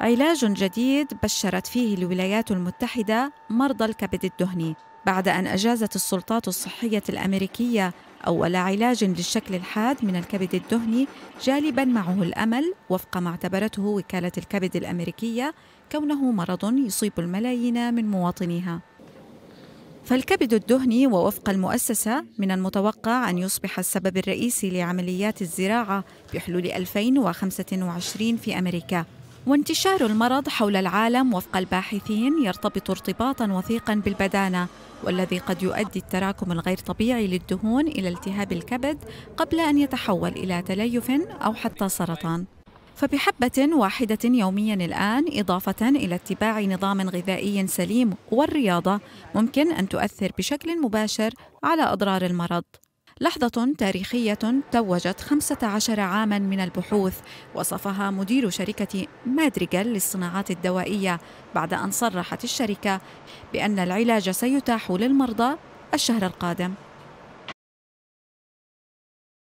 علاج جديد بشرت فيه الولايات المتحدة مرضى الكبد الدهني بعد أن أجازت السلطات الصحية الأمريكية أول علاج للشكل الحاد من الكبد الدهني جالبا معه الأمل وفق ما اعتبرته وكالة الكبد الأمريكية كونه مرض يصيب الملايين من مواطنيها فالكبد الدهني ووفق المؤسسة من المتوقع أن يصبح السبب الرئيسي لعمليات الزراعة بحلول 2025 في أمريكا وانتشار المرض حول العالم وفق الباحثين يرتبط ارتباطا وثيقا بالبدانه والذي قد يؤدي التراكم الغير طبيعي للدهون الى التهاب الكبد قبل ان يتحول الى تليف او حتى سرطان فبحبة واحدة يوميا الآن إضافة إلى اتباع نظام غذائي سليم والرياضة ممكن أن تؤثر بشكل مباشر على أضرار المرض لحظة تاريخية توجت 15 عاما من البحوث وصفها مدير شركة مادريغال للصناعات الدوائية بعد أن صرحت الشركة بأن العلاج سيتاح للمرضى الشهر القادم